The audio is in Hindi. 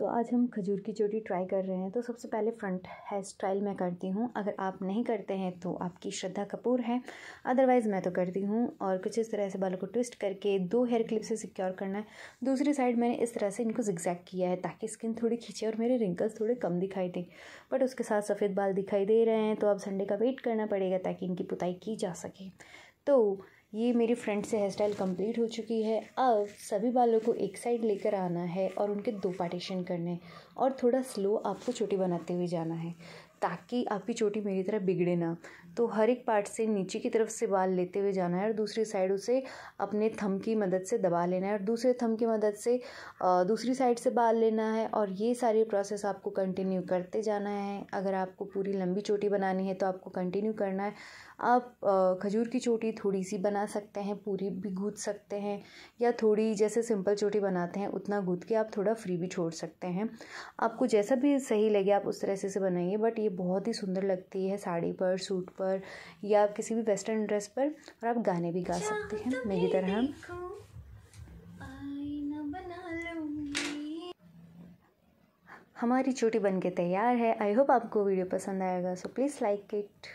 तो आज हम खजूर की चोटी ट्राई कर रहे हैं तो सबसे पहले फ्रंट हेयर स्टाइल मैं करती हूँ अगर आप नहीं करते हैं तो आपकी श्रद्धा कपूर है अदरवाइज़ मैं तो करती हूँ और कुछ इस तरह से बालों को ट्विस्ट करके दो हेयर क्लिप से सिक्योर करना है दूसरी साइड मैंने इस तरह से इनको जिक्जैक्ट किया है ताकि स्किन थोड़ी खींचे और मेरे रिंकल्स थोड़े कम दिखाई दें बट उसके साथ सफ़ेद बाल दिखाई दे रहे हैं तो अब संडे का वेट करना पड़ेगा ताकि इनकी पुताई की जा सके तो ये मेरी फ्रेंड से हेयर स्टाइल कम्प्लीट हो चुकी है अब सभी बालों को एक साइड लेकर आना है और उनके दो पार्टीशन करने और थोड़ा स्लो आपको चोटी बनाते हुए जाना है ताकि आपकी चोटी मेरी तरह बिगड़े ना तो हर एक पार्ट से नीचे की तरफ से बाल लेते हुए जाना है और दूसरी साइड उसे अपने थम की मदद से दबा लेना है और दूसरे थम की मदद से दूसरी साइड से बाल लेना है और ये सारे प्रोसेस आपको कंटिन्यू करते जाना है अगर आपको पूरी लंबी चोटी बनानी है तो आपको कंटिन्यू करना है आप खजूर की चोटी थोड़ी सी बना सकते हैं पूरी भी गूँद सकते हैं या थोड़ी जैसे सिंपल चोटी बनाते हैं उतना गूँद के आप थोड़ा फ्री भी छोड़ सकते हैं आपको जैसा भी सही लगे आप उस तरह से बनाइए बट ये बहुत ही सुंदर लगती है साड़ी पर सूट पर या किसी भी वेस्टर्न ड्रेस पर और आप गाने भी गा सकते हैं मेरी तरह हमारी चोटी बन के तैयार है आई होप आपको वीडियो पसंद आएगा सो प्लीज़ लाइक इट